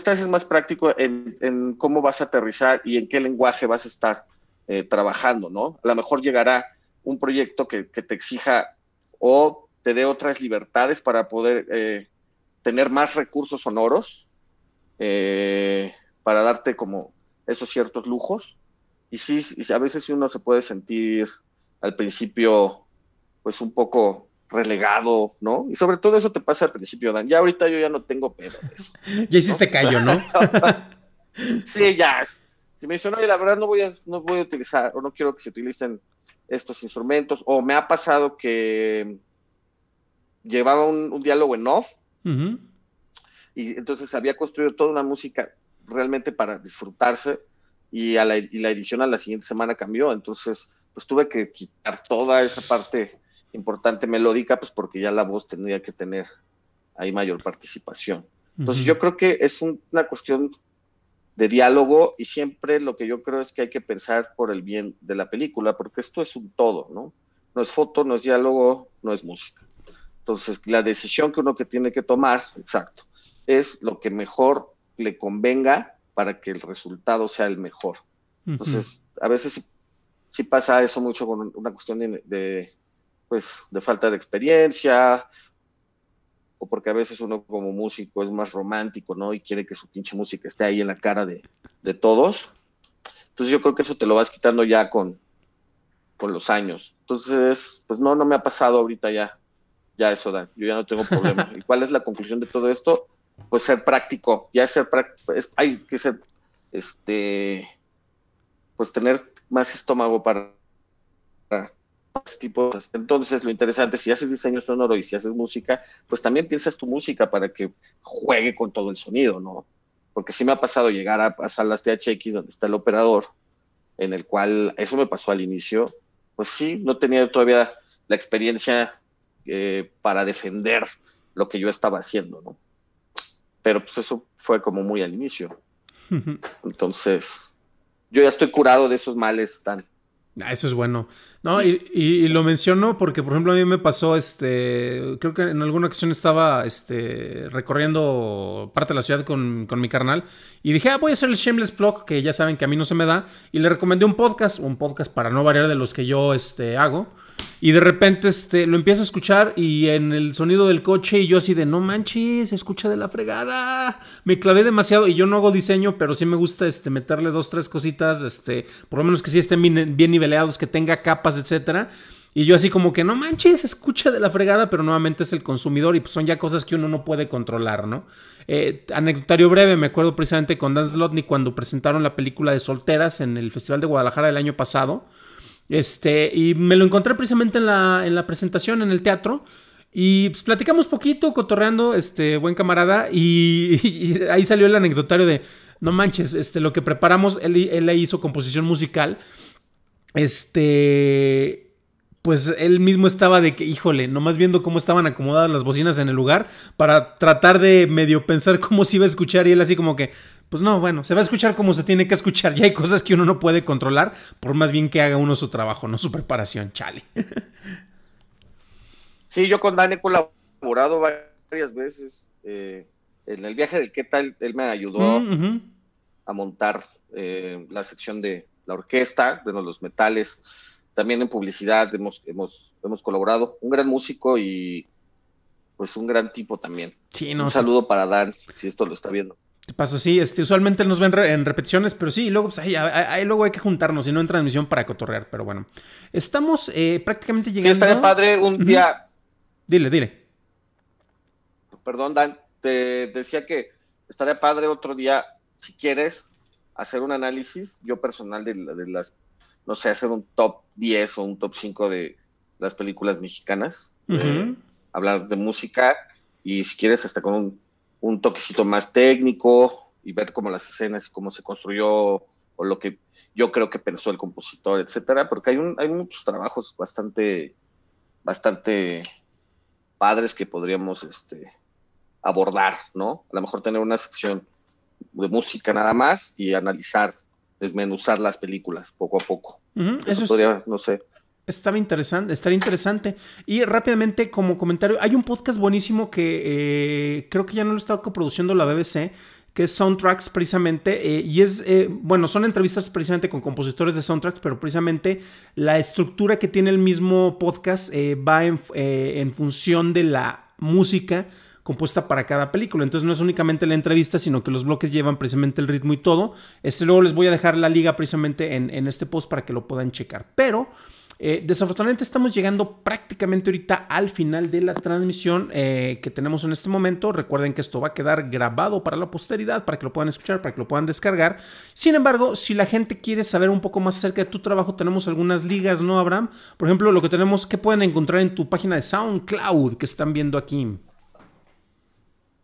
Speaker 2: pues vez más práctico en, cómo vas a aterrizar y en qué lenguaje vas a estar eh, trabajando, ¿no? A lo mejor llegará un proyecto que, te exija o te dé otras libertades para poder eh, tener más recursos sonoros, eh, para darte como esos ciertos lujos. Y sí, a veces uno se puede sentir al principio pues un poco relegado, ¿no? Y sobre todo eso te pasa al principio, Dan. Ya ahorita yo ya no tengo pedo.
Speaker 1: ya hiciste callo, ¿no?
Speaker 2: sí, ya. Si me dicen, oye, la verdad no voy a, no voy a utilizar o no quiero que se utilicen estos instrumentos, o me ha pasado que llevaba un, diálogo en off y entonces había construido toda una música realmente para disfrutarse y, a la, y la edición a la siguiente semana cambió, entonces pues tuve que quitar toda esa parte importante melódica, pues porque ya la voz tendría que tener ahí mayor participación. Entonces yo creo que es una cuestión de diálogo y siempre lo que yo creo es que hay que pensar por el bien de la película, porque esto es un todo, ¿no? No es foto, no es diálogo, no es música. Entonces la decisión que uno que tiene que tomar, exacto, es lo que mejor le convenga para que el resultado sea el mejor. Entonces, a veces sí, pasa eso mucho con una cuestión de pues de falta de experiencia, o porque a veces uno como músico es más romántico, ¿no? Y quiere que su pinche música esté ahí en la cara de, todos. Entonces yo creo que eso te lo vas quitando ya con, con los años. Entonces, pues no, no me ha pasado ahorita ya, ya eso, Dan. Yo ya no tengo problema. ¿Y cuál es la conclusión de todo esto? Pues ser práctico, ya ser práctico, hay que ser, este, pues tener más estómago para entonces, lo interesante, si haces diseño sonoro y si haces música, pues también piensas tu música para que juegue con todo el sonido, ¿no? Porque sí me ha pasado llegar a, a salas THX donde está el operador, en el cual, eso me pasó al inicio, pues sí, no tenía todavía la experiencia eh, para defender lo que yo estaba haciendo, ¿no? Pero pues eso fue como muy al inicio. Entonces, yo ya estoy curado de esos males tan...
Speaker 1: Ah, eso es bueno. No, y, lo menciono porque, por ejemplo, a mí me pasó, este, creo que en alguna ocasión estaba este, recorriendo parte de la ciudad con, mi carnal y dije, ah, voy a hacer el Shameless plug que ya saben que a mí no se me da, y le recomendé un podcast, un podcast para no variar de los que yo este, hago, y de repente este, lo empiezo a escuchar y en el sonido del coche y yo así de, no manches, escucha de la fregada, me clavé demasiado y yo no hago diseño, pero sí me gusta este, meterle dos, tres cositas, este, por lo menos que sí estén bien, bien nivelados, que tenga capas etcétera. Y yo así como que no manches, escucha de la fregada, pero nuevamente es el consumidor y pues son ya cosas que uno no puede controlar, ¿no? Eh, anecdotario breve, me acuerdo precisamente con Dan Slotny cuando presentaron la película de Solteras en el Festival de Guadalajara el año pasado. Este, y me lo encontré precisamente en la, presentación, en el teatro. Y pues platicamos poquito, cotorreando, este, buen camarada, y, ahí salió el anecdotario de, no manches, este, lo que preparamos, él, él hizo composición musical este pues él mismo estaba de que, híjole, nomás viendo cómo estaban acomodadas las bocinas en el lugar para tratar de medio pensar cómo se iba a escuchar y él así como que, pues no, bueno, se va a escuchar como se tiene que escuchar, ya hay cosas que uno no puede controlar, por más bien que haga uno su trabajo, no su preparación, chale.
Speaker 2: Sí, yo con Dani colaborado varias veces. Eh, en el viaje del qué tal, él me ayudó mm, a montar eh, la sección de, la orquesta bueno los metales. También en publicidad hemos, hemos, colaborado. Un gran músico y pues un gran tipo también. un saludo para Dan, si esto lo está viendo.
Speaker 1: Te paso, sí, este, usualmente nos ven en repeticiones, pero sí, luego, pues, ahí, luego hay que juntarnos y no en transmisión para cotorrear, pero bueno. Estamos eh, prácticamente llegando. Sí, estaré padre
Speaker 2: un día. Dile, dile. Perdón, Dan, te decía que estaré padre otro día, si quieres, hacer un análisis yo personal de, de las, no sé, hacer un top 10 o un top 5 de las películas mexicanas, eh, hablar de música y si quieres hasta con un, toquecito más técnico y ver cómo las escenas cómo se construyó o lo que yo creo que pensó el compositor, etcétera, porque hay, un, hay muchos trabajos bastante, bastante padres que podríamos este, abordar, ¿no? A lo mejor tener una sección de música nada más y analizar, desmenuzar las películas poco a poco. Eso, podría, no sé. Estaba interesante,
Speaker 1: estaría interesante. Y rápidamente, como comentario, hay un podcast buenísimo que eh, creo que ya no lo está coproduciendo la BBC, que es Soundtracks precisamente, eh, y es, eh, bueno, son entrevistas precisamente con compositores de soundtracks, pero precisamente la estructura que tiene el mismo podcast va en, en función de la música compuesta para cada película. Entonces no es únicamente la entrevista, sino que los bloques llevan precisamente el ritmo y todo. Este luego les voy a dejar la liga precisamente en, este post para que lo puedan checar. Pero eh, desafortunadamente estamos llegando prácticamente ahorita al final de la transmisión eh, que tenemos en este momento. Recuerden que esto va a quedar grabado para la posteridad, para que lo puedan escuchar, para que lo puedan descargar. Sin embargo, si la gente quiere saber un poco más acerca de tu trabajo, tenemos algunas ligas, ¿no, Abraham? Por ejemplo, lo que tenemos, que pueden encontrar en tu página de SoundCloud que están viendo aquí?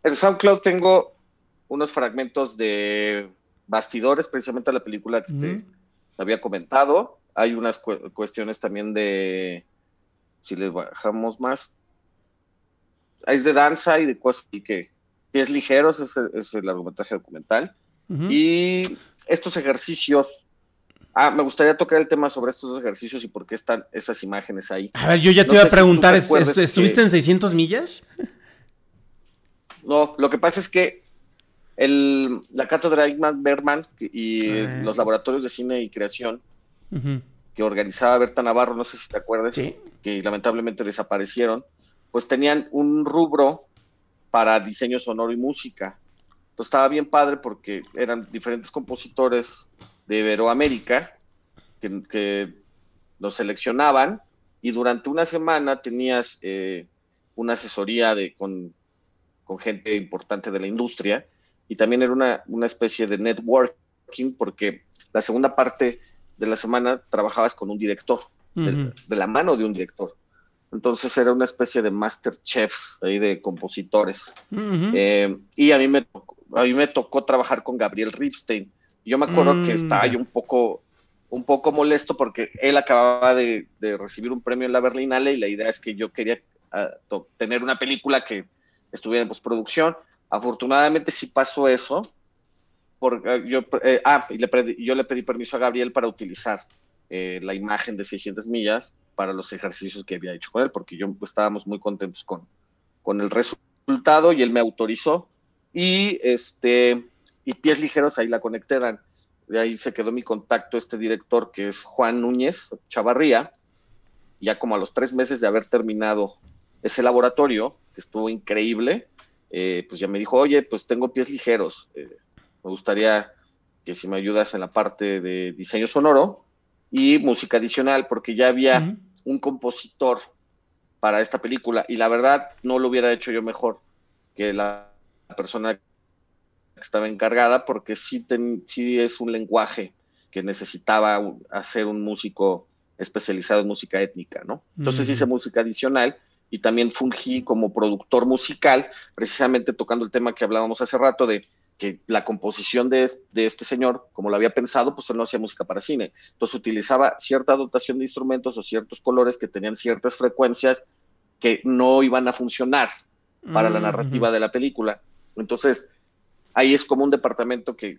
Speaker 2: En SoundCloud tengo unos fragmentos de bastidores, precisamente la película que te había comentado. Hay unas cuestiones también de, si les bajamos más, es de danza y de cosas y que pies ligeros, es, el largometraje documental. Y estos ejercicios. Ah, me gustaría tocar el tema sobre estos ejercicios y por qué están esas imágenes ahí. A ver, yo ya te iba a preguntar, ¿estuviste
Speaker 1: en 600 millas?
Speaker 2: no, lo que pasa es que la cátedra Ingmar Bergman y eh. los laboratorios de cine y creación que organizaba Berta Navarro, no sé si te acuerdas, que lamentablemente desaparecieron, pues tenían un rubro para diseño sonoro y música. Entonces estaba bien padre porque eran diferentes compositores de Iberoamérica que, los seleccionaban y durante una semana tenías eh, una asesoría de, con con gente importante de la industria y también era una, una especie de networking porque la segunda parte de la semana trabajabas con un director, de, la mano de un director. Entonces era una especie de master chefs ahí de compositores.
Speaker 3: Eh,
Speaker 2: y a mí, me, a mí me tocó trabajar con Gabriel Ripstein. Yo me acuerdo que mm, estaba yo un poco, un poco molesto porque él acababa de, de recibir un premio en la Berlinale y la idea es que yo quería ah, tener una película que estuviera en postproducción. Afortunadamente sí pasó eso, porque eh, yo, eh, ah, y le pedí, yo le pedí permiso a Gabriel para utilizar eh, la imagen de 600 millas para los ejercicios que había hecho con él, porque yo estábamos muy contentos con, con el resultado y él me autorizó. Y, este, y pies ligeros, ahí la conecté, Dan. De ahí se quedó mi contacto este director que es Juan Núñez Chavarría, ya como a los tres meses de haber terminado ese laboratorio, que estuvo increíble, eh, pues ya me dijo, oye, pues tengo pies ligeros, eh, me gustaría que si me ayudas en la parte de diseño sonoro y música adicional, porque ya había un compositor para esta película y la verdad no lo hubiera hecho yo mejor que la persona que estaba encargada, porque sí, es un lenguaje que necesitaba hacer un músico especializado en música étnica, ¿no? Entonces hice música adicional y también fungí como productor musical, precisamente tocando el tema que hablábamos hace rato de que la composición de, este señor, como lo había pensado, pues él no hacía música para cine. Entonces utilizaba cierta dotación de instrumentos o ciertos colores que tenían ciertas frecuencias que no iban a funcionar para la mm, narrativa de la película. Entonces, ahí es como un departamento que,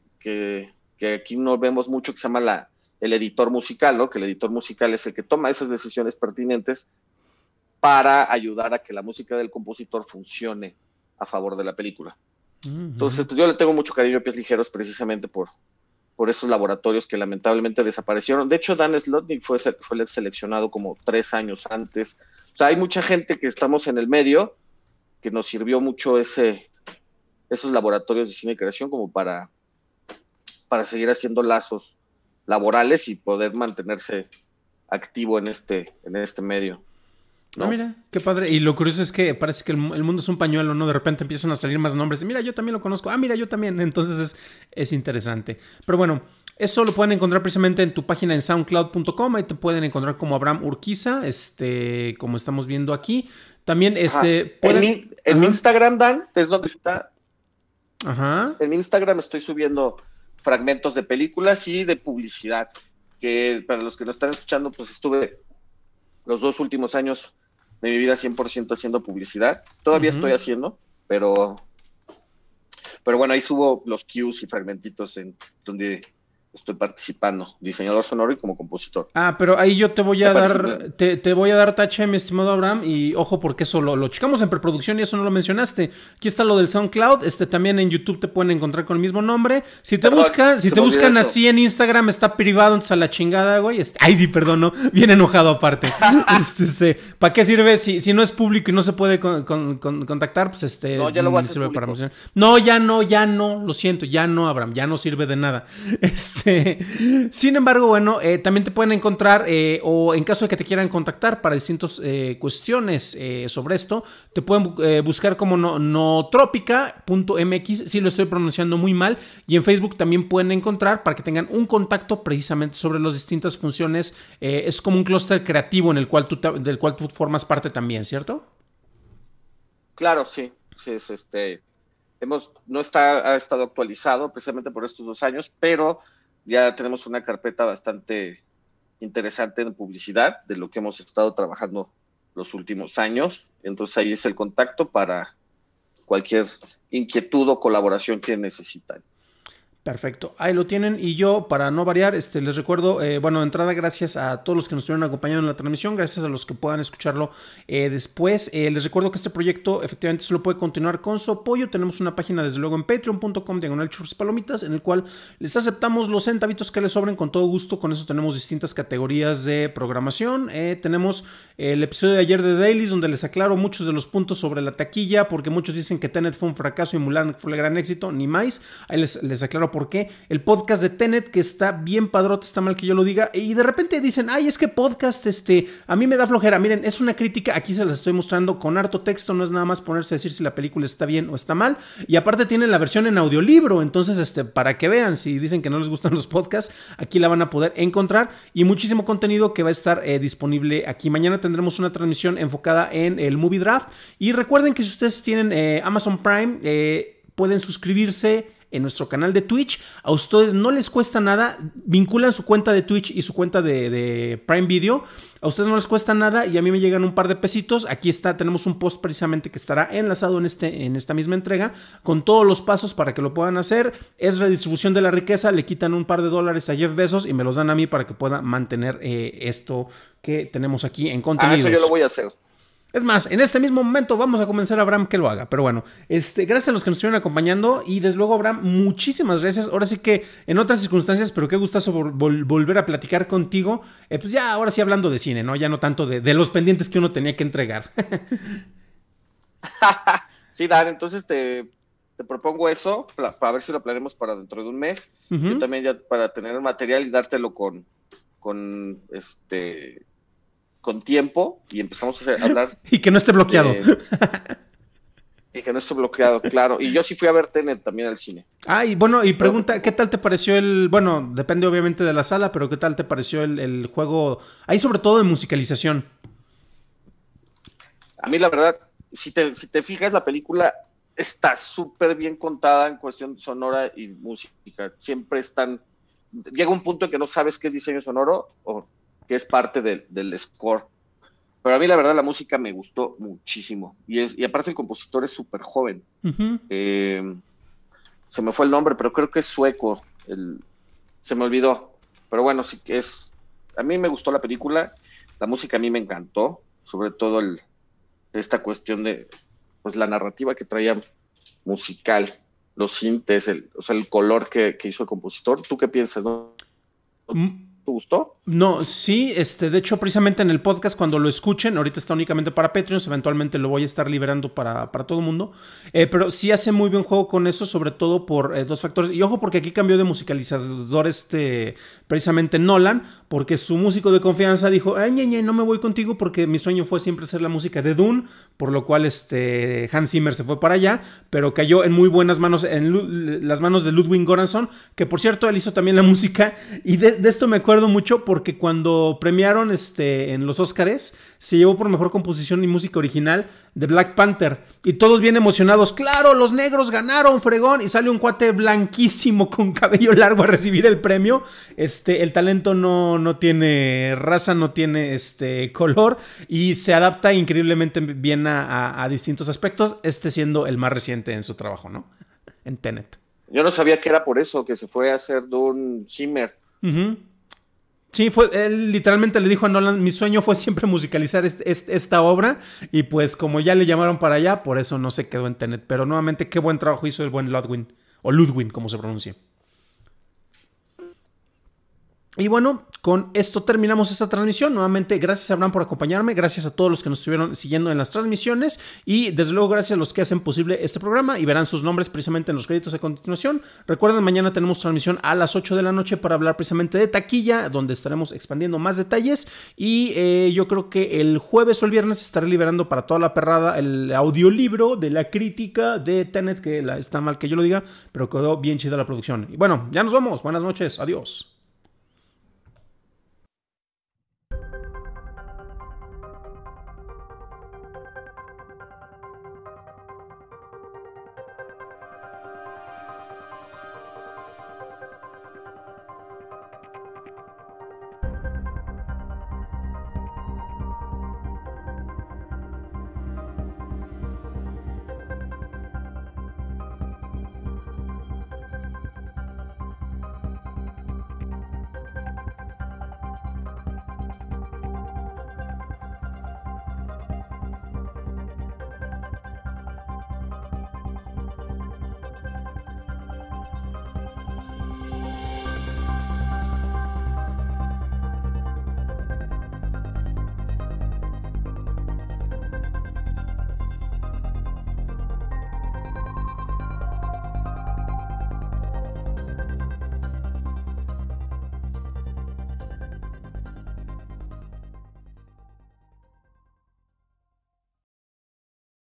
Speaker 2: aquí no vemos mucho, que se llama la, el editor musical, ¿no? que el editor musical es el que toma esas decisiones pertinentes para ayudar a que la música del compositor funcione a favor de la película. Entonces, pues, yo le tengo mucho cariño a Pies Ligeros precisamente por, por esos laboratorios que lamentablemente desaparecieron. De hecho, Dan Slotnik fue, fue seleccionado como tres años antes. O sea, hay mucha gente que estamos en el medio que nos sirvió mucho ese, esos laboratorios de cine y creación como para, para seguir haciendo lazos laborales y poder mantenerse activo en este, en este medio. No, mira,
Speaker 1: qué padre. Y lo curioso es que parece que el, mundo es un pañuelo, ¿no? De repente empiezan a salir más nombres. Mira, yo también lo conozco. Ah, mira, yo también. Entonces es, es interesante. Pero bueno, eso lo pueden encontrar precisamente en tu página en soundcloud.com. Ahí te pueden encontrar como Abraham Urquiza, este, como estamos viendo aquí. También, este. En, mi
Speaker 2: Instagram, Dan, es donde está. Ajá. En Instagram estoy subiendo fragmentos de películas y de publicidad. Que para los que lo están escuchando, pues estuve los dos últimos años de mi vida 100% haciendo publicidad. Todavía estoy haciendo, pero, pero bueno, ahí subo los cues y fragmentitos en donde estoy participando, diseñador sonoro y como compositor.
Speaker 1: Ah, pero ahí yo te voy a dar, te, voy a dar tache, mi estimado Abraham, y ojo, porque eso lo, lo checamos en preproducción y eso no lo mencionaste. Aquí está lo del SoundCloud, este también en YouTube te pueden encontrar con el mismo nombre. Si te buscan, si te buscan así en Instagram, está privado, entonces a la chingada, güey. Este, ay, sí, perdón, no, bien enojado aparte. este, este, ¿para qué sirve? Si, si no es público y no se puede contactar, pues este. No, ya lo voy a sirve para No, ya no, ya no, lo siento, ya no, Abraham, ya no sirve de nada. Este. Este, sin embargo, bueno, eh, también te pueden encontrar eh, o en caso de que te quieran contactar para distintas eh, cuestiones sobre esto, te pueden buscar como no, si lo estoy pronunciando muy mal, y en Facebook también pueden encontrar para que tengan un contacto precisamente sobre las distintas funciones. es como un clúster creativo en el cual tú, del cual tú formas parte también, ¿cierto?
Speaker 2: Claro, sí. Sí, es este hemos, no está, ha estado actualizado precisamente por estos dos años, pero ya tenemos una carpeta bastante interesante en publicidad de lo que hemos estado trabajando los últimos años. Entonces ahí es el contacto para cualquier inquietud o colaboración que necesitan.
Speaker 1: Perfecto, ahí lo tienen. Y yo, para no variar, este, les recuerdo, eh, bueno, de entrada, gracias a todos los que nos estuvieron acompañando en la transmisión, gracias a los que puedan escucharlo eh, después. Eh, les recuerdo que este proyecto efectivamente se lo puede continuar con su apoyo. Tenemos una página, desde luego, en patreon.com, diagonal palomitas, en el cual les aceptamos los centavitos que les sobren con todo gusto. Con eso tenemos distintas categorías de programación. tenemos el episodio de ayer de Dailies, donde les aclaro muchos de los puntos sobre la taquilla, porque muchos dicen que Tenet fue un fracaso y Mulan fue el gran éxito, ni más. Ahí les, les aclaro porque El podcast de Tenet, que está bien padrote, está mal que yo lo diga. Y de repente dicen, ay, es que podcast, este, a mí me da flojera. Miren, es una crítica, aquí se las estoy mostrando con harto texto, no es nada más ponerse a decir si la película está bien o está mal. Y aparte tienen la versión en audiolibro, entonces, este, para que vean, si dicen que no les gustan los podcasts, aquí la van a poder encontrar. Y muchísimo contenido que va a estar eh, disponible aquí. Mañana tendremos una transmisión enfocada en el movie draft. Y recuerden que si ustedes tienen eh, Amazon Prime, eh, pueden suscribirse en nuestro canal de Twitch. A ustedes no les cuesta nada, vinculan su cuenta de Twitch y su cuenta de, Prime Video. A ustedes no les cuesta nada y a mí me llegan un par de pesitos. Aquí está, tenemos un post precisamente que estará enlazado en, este, en esta misma entrega con todos los pasos para que lo puedan hacer. Es redistribución de la riqueza, le quitan un par de dólares a Jeff Bezos y me los dan a mí para que pueda mantener eh, esto que tenemos aquí en contenido. Ah, eso yo lo voy a hacer. Es más, en este mismo momento vamos a comenzar a Abraham que lo haga. Pero bueno, este, gracias a los que nos estuvieron acompañando y desde luego Abraham, muchísimas gracias. Ahora sí que en otras circunstancias, pero qué gustazo volver a platicar contigo. Eh, pues ya ahora sí hablando de cine, ¿no? Ya no tanto de, los pendientes que uno tenía que entregar.
Speaker 2: sí, Dan, entonces te, propongo eso para, ver si lo planeamos para dentro de un mes. Yo también ya para tener el material y dártelo con, con este con tiempo y empezamos a, hablar. y que no esté bloqueado. y que no esté bloqueado, claro. Y yo sí fui a ver también al cine.
Speaker 1: Ah, y bueno, y pregunta, ¿qué tal te pareció el. Bueno, depende obviamente de la sala, pero ¿qué tal te pareció el, juego? Ahí sobre todo de musicalización.
Speaker 2: A mí la verdad, si si te fijas, la película está súper bien contada en cuestión sonora y música. Siempre están llega un punto en que no sabes qué es diseño sonoro o que es parte del, score. Pero a mí la verdad la música me gustó muchísimo. Y, es, y aparte el compositor es súper joven. Eh, se me fue el nombre, pero creo que es sueco. se me olvidó. Pero bueno, sí que es... A mí me gustó la película. La música a mí me encantó. Sobre todo el, esta cuestión de pues la narrativa que traía musical, los sintes, el, o sea, el color que, hizo el compositor. ¿Tú qué piensas? No? Mm, ¿Te gustó?
Speaker 1: No, sí, este, de hecho, precisamente en el podcast, cuando lo escuchen, ahorita está únicamente para Patreons, eventualmente lo voy a estar liberando para, todo el mundo. Eh, pero sí hace muy bien juego con eso, sobre todo por eh, dos factores. Y ojo, porque aquí cambió de musicalizador este, precisamente Nolan, porque su músico de confianza dijo: Ay, no me voy contigo porque mi sueño fue siempre hacer la música de Dune, por lo cual este, Hans Zimmer se fue para allá, pero cayó en muy buenas manos, en las manos de Ludwig Goranson, que por cierto, él hizo también la música. Y de, de esto me acuerdo mucho porque cuando premiaron este, en los Oscars, se llevó por mejor composición y música original de Black Panther. Y todos bien emocionados, claro, los negros ganaron, fregón. Y sale un cuate blanquísimo con cabello largo a recibir el premio. Este, el talento no, no tiene raza, no tiene este, color y se adapta increíblemente bien a, distintos aspectos, este siendo el más reciente en su trabajo,
Speaker 2: ¿no? En Tenet. Yo no sabía que era por eso que se fue a hacer Don Shimmer.
Speaker 1: Sí, fue, él literalmente le dijo a Nolan, mi sueño fue siempre musicalizar esta obra y pues como ya le llamaron para allá, por eso no se quedó en Tenet. Pero nuevamente, qué buen trabajo hizo el buen Ludwin, o Ludwin como se pronuncia. Y bueno, con esto terminamos esta transmisión. Nuevamente, gracias a Abraham por acompañarme, gracias a todos los que nos estuvieron siguiendo en las transmisiones y desde luego gracias a los que hacen posible este programa y verán sus nombres precisamente en los créditos a continuación. Recuerden, mañana tenemos transmisión a las 8 de la noche para hablar precisamente de taquilla, donde estaremos expandiendo más detalles y eh, yo creo que el jueves o el viernes estaré liberando para toda la perrada el audiolibro de la crítica de Tenet, que la, está mal que yo lo diga, pero quedó bien chida la producción. Y bueno, ya nos vamos. Buenas noches. Adiós.